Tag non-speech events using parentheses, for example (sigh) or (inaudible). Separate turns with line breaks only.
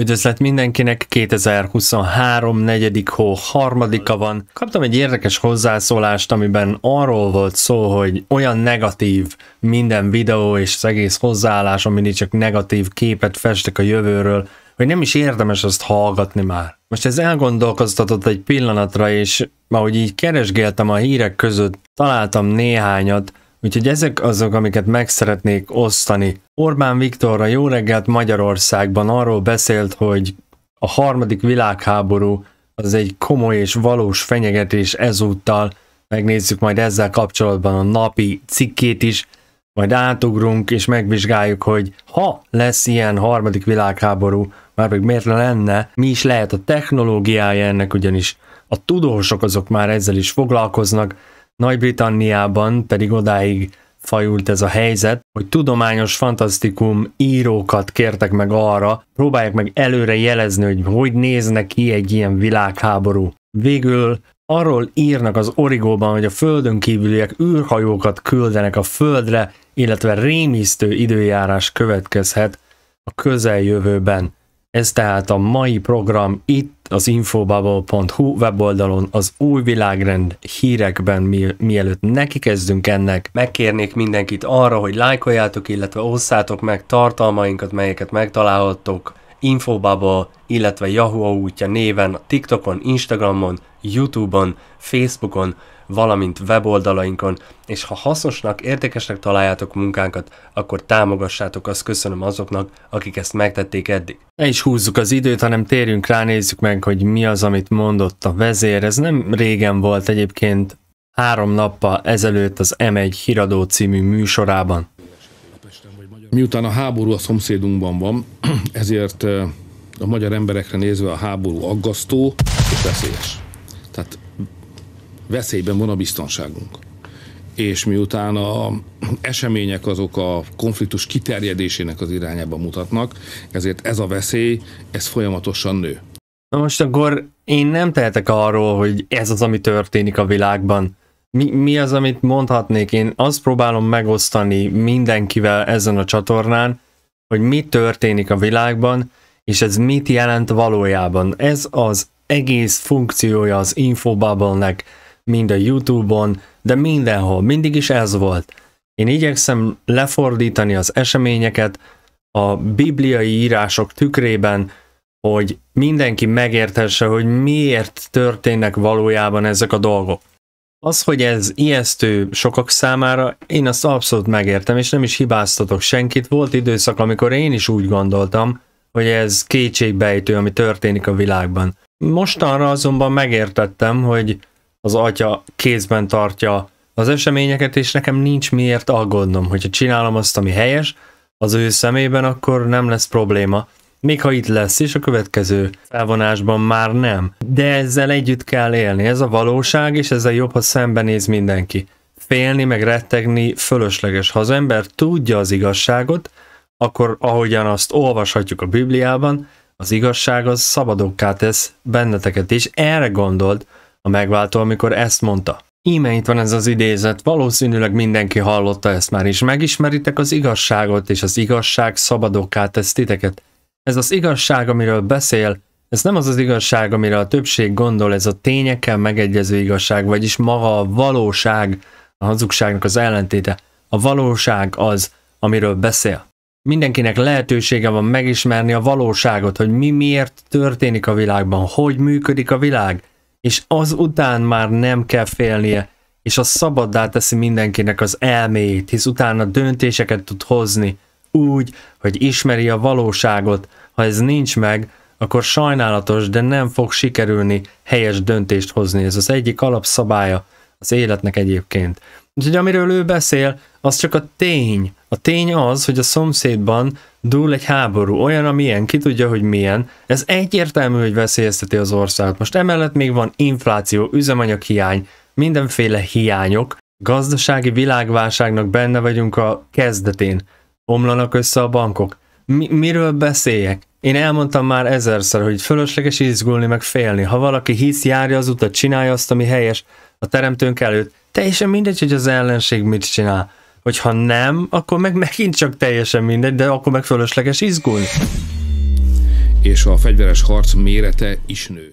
Üdvözlet mindenkinek, 2023. negyedik hó harmadika van. Kaptam egy érdekes hozzászólást, amiben arról volt szó, hogy olyan negatív minden videó és az egész hozzáállás, mindig csak negatív képet festek a jövőről, hogy nem is érdemes azt hallgatni már. Most ez elgondolkoztatott egy pillanatra, és ahogy így keresgéltem a hírek között, találtam néhányat, Úgyhogy ezek azok, amiket meg szeretnék osztani. Orbán Viktor a Jó reggelt Magyarországban arról beszélt, hogy a harmadik világháború az egy komoly és valós fenyegetés ezúttal. Megnézzük majd ezzel kapcsolatban a napi cikkét is, majd átugrunk és megvizsgáljuk, hogy ha lesz ilyen harmadik világháború, már pedig miért lenne, mi is lehet a technológiája ennek, ugyanis a tudósok azok már ezzel is foglalkoznak, nagy-Britanniában pedig odáig fajult ez a helyzet, hogy tudományos fantasztikum írókat kértek meg arra, próbálják meg előre jelezni, hogy hogy néznek ki egy ilyen világháború. Végül arról írnak az origóban, hogy a földön kívüliek űrhajókat küldenek a földre, illetve rémisztő időjárás következhet a közeljövőben. Ez tehát a mai program itt az infobubble.hu weboldalon az új világrend hírekben mi, mielőtt neki kezdünk ennek, megkérnék mindenkit arra, hogy lájkoljátok, illetve osszátok meg tartalmainkat, melyeket megtalálhattok Infobubble, illetve Yahoo útja néven, TikTokon, Instagramon, YouTube-on, Facebookon, valamint weboldalainkon, és ha hasznosnak, értékesnek találjátok munkánkat, akkor támogassátok, azt köszönöm azoknak, akik ezt megtették eddig. Ne is húzzuk az időt, hanem térjünk rá, nézzük meg, hogy mi az, amit mondott a vezér. Ez nem régen volt egyébként, három nappal ezelőtt az M1 Híradó című műsorában. Miután a háború a szomszédunkban van, (clears throat) ezért a magyar emberekre nézve a háború aggasztó és veszélyes. Tehát veszélyben van a biztonságunk. És miután a események azok a konfliktus kiterjedésének az irányába mutatnak, ezért ez a veszély, ez folyamatosan nő. Na most akkor én nem tehetek arról, hogy ez az, ami történik a világban mi, mi az, amit mondhatnék? Én azt próbálom megosztani mindenkivel ezen a csatornán, hogy mi történik a világban, és ez mit jelent valójában. Ez az egész funkciója az infobubble-nek, mind a Youtube-on, de mindenhol, mindig is ez volt. Én igyekszem lefordítani az eseményeket a bibliai írások tükrében, hogy mindenki megérthesse, hogy miért történnek valójában ezek a dolgok. Az, hogy ez ijesztő sokak számára, én azt abszolút megértem, és nem is hibáztatok senkit. Volt időszak, amikor én is úgy gondoltam, hogy ez kétségbejtő, ami történik a világban. Mostanra azonban megértettem, hogy az atya kézben tartja az eseményeket, és nekem nincs miért aggódnom. Hogyha csinálom azt, ami helyes, az ő szemében, akkor nem lesz probléma. Még ha itt lesz és a következő felvonásban már nem. De ezzel együtt kell élni, ez a valóság, és ezzel jobb, ha szembenéz mindenki. Félni, meg rettegni fölösleges. Ha az ember tudja az igazságot, akkor ahogyan azt olvashatjuk a Bibliában, az igazság az szabadokká tesz benneteket, és erre gondolt a megváltó, amikor ezt mondta. Íme itt van ez az idézet, valószínűleg mindenki hallotta ezt már is. Megismeritek az igazságot, és az igazság szabadokká tesz titeket. Ez az igazság, amiről beszél, ez nem az az igazság, amire a többség gondol, ez a tényekkel megegyező igazság, vagyis maga a valóság, a hazugságnak az ellentéte. A valóság az, amiről beszél. Mindenkinek lehetősége van megismerni a valóságot, hogy mi miért történik a világban, hogy működik a világ, és azután már nem kell félnie, és a szabaddá teszi mindenkinek az elméjét, hisz utána döntéseket tud hozni, úgy, hogy ismeri a valóságot, ha ez nincs meg, akkor sajnálatos, de nem fog sikerülni helyes döntést hozni. Ez az egyik alapszabálya az életnek egyébként. Úgyhogy amiről ő beszél, az csak a tény. A tény az, hogy a szomszédban dúl egy háború, olyan, amilyen, ki tudja, hogy milyen. Ez egyértelmű, hogy veszélyezteti az országot. Most emellett még van infláció, üzemanyaghiány, mindenféle hiányok, gazdasági világválságnak benne vagyunk a kezdetén omlanak össze a bankok. Mi- miről beszéljek? Én elmondtam már ezerszer, hogy fölösleges izgulni, meg félni. Ha valaki hisz, járja az utat, csinálja azt, ami helyes a teremtőnk előtt, teljesen mindegy, hogy az ellenség mit csinál. Hogyha nem, akkor meg megint csak teljesen mindegy, de akkor meg fölösleges izgulni. És a fegyveres harc mérete is nő.